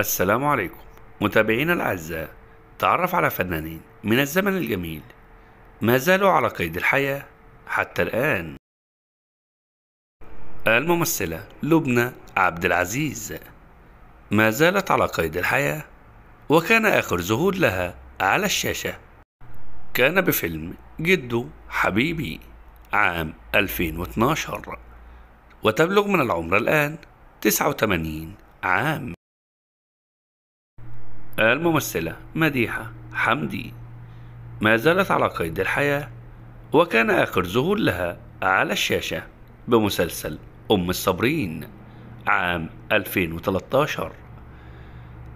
السلام عليكم متابعينا الأعزاء تعرف على فنانين من الزمن الجميل ما زالوا على قيد الحياة حتى الآن الممثلة لبنى عبد العزيز ما زالت على قيد الحياة وكان آخر ظهور لها على الشاشة كان بفيلم جدو حبيبي عام 2012 وتبلغ من العمر الآن 89 عام الممثلة مديحة حمدي ما زالت على قيد الحياة وكان آخر ظهور لها على الشاشة بمسلسل أم الصابرين عام 2013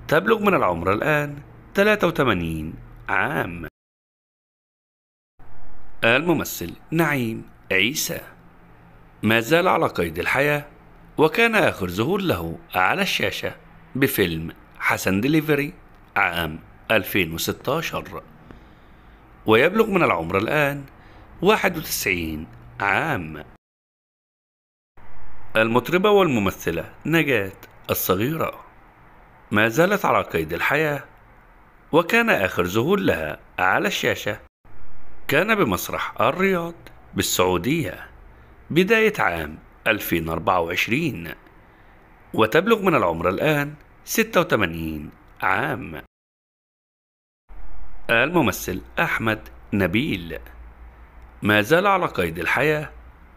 تبلغ من العمر الآن 83 عام الممثل نعيم عيسى ما زال على قيد الحياة وكان آخر ظهور له على الشاشة بفيلم حسن دليفري عام 2016 ويبلغ من العمر الآن 91 عام المطربة والممثلة نجاة الصغيرة ما زالت على قيد الحياة وكان آخر ظهور لها على الشاشة كان بمسرح الرياض بالسعودية بداية عام 2024 وتبلغ من العمر الآن 86 عام الممثل أحمد نبيل ما زال على قيد الحياة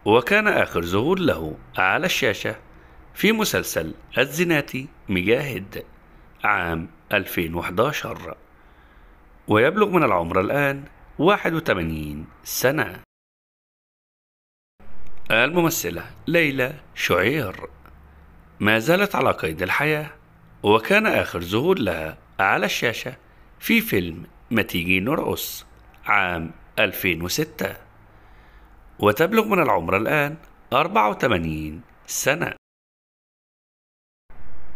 وكان آخر ظهور له على الشاشة في مسلسل الزناتي مجاهد عام 2011 ويبلغ من العمر الآن 81 سنة الممثلة ليلى شعير ما زالت على قيد الحياة وكان آخر ظهور لها على الشاشة في فيلم ما تيجي نرقص عام 2006 وتبلغ من العمر الآن 84 سنة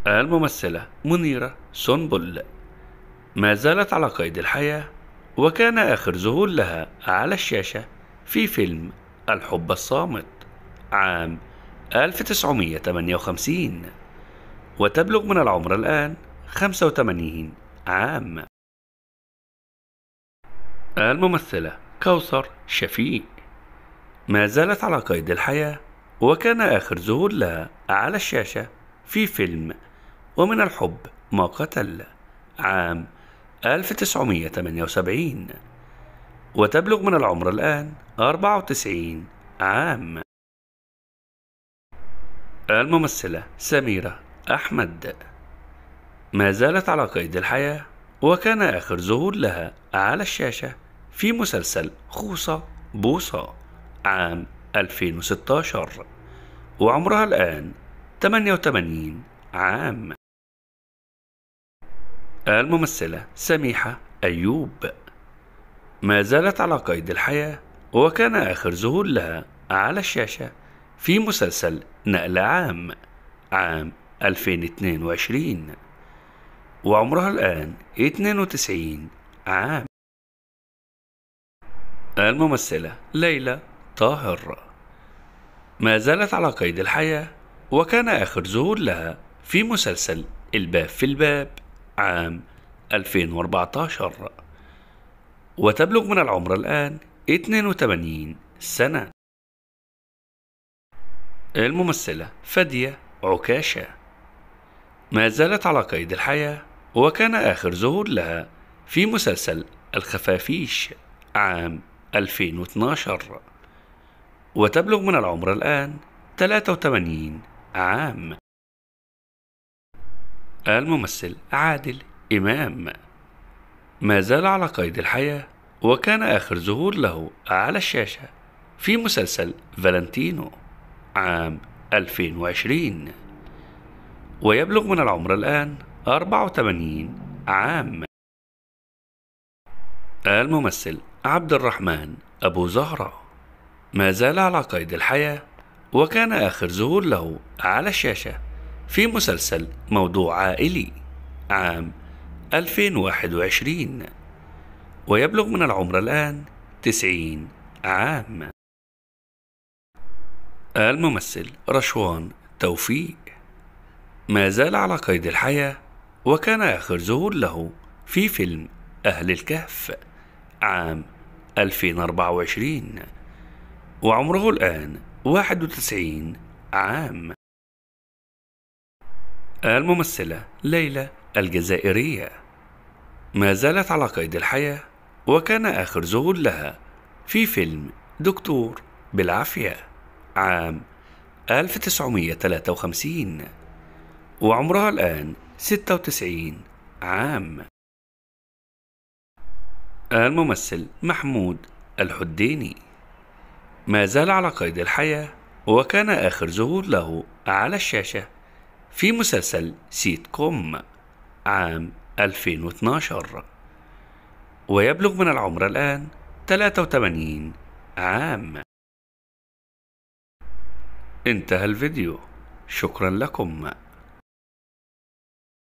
الممثلة منيرة سنبل ما زالت على قيد الحياة وكان آخر ظهور لها على الشاشة في فيلم الحب الصامت عام 1958 وتبلغ من العمر الآن 85 عام الممثلة كوثر شفيق ما زالت على قيد الحياة وكان آخر ظهور لها على الشاشة في فيلم ومن الحب ما قتل عام 1978 وتبلغ من العمر الآن 94 عام الممثلة سميرة أحمد ما زالت على قيد الحياة وكان آخر ظهور لها على الشاشة في مسلسل خوصة بوصة عام 2016 وعمرها الآن 88 عام الممثلة سميحة أيوب ما زالت على قيد الحياة وكان آخر ظهور لها على الشاشة في مسلسل نقل عام عام 2022 وعمرها الآن 92 عام الممثلة ليلى طاهر ما زالت على قيد الحياة وكان آخر ظهور لها في مسلسل الباب في الباب عام 2014 وتبلغ من العمر الآن 82 سنة الممثلة فدية عكاشة ما زالت على قيد الحياة وكان آخر ظهور لها في مسلسل الخفافيش عام 2012 وتبلغ من العمر الآن 83 عام الممثل عادل إمام ما زال على قيد الحياة وكان آخر ظهور له على الشاشة في مسلسل فالنتينو عام 2020 ويبلغ من العمر الآن 84 عام الممثل عبد الرحمن أبو زهرة ما زال على قيد الحياة وكان آخر ظهور له على الشاشة في مسلسل موضوع عائلي عام 2021 ويبلغ من العمر الآن 90 عام الممثل رشوان توفيق ما زال على قيد الحياة وكان آخر ظهور له في فيلم أهل الكهف عام 2024 وعمره الآن 91 عام الممثلة ليلى الجزائرية ما زالت على قيد الحياة وكان آخر ظهور لها في فيلم دكتور بالعافية عام 1953 وعمرها الآن 96 عام الممثل محمود الحديني ما زال على قيد الحياة وكان آخر ظهور له على الشاشة في مسلسل سيت كوم عام 2012 ويبلغ من العمر الآن 83 عام انتهى الفيديو شكرا لكم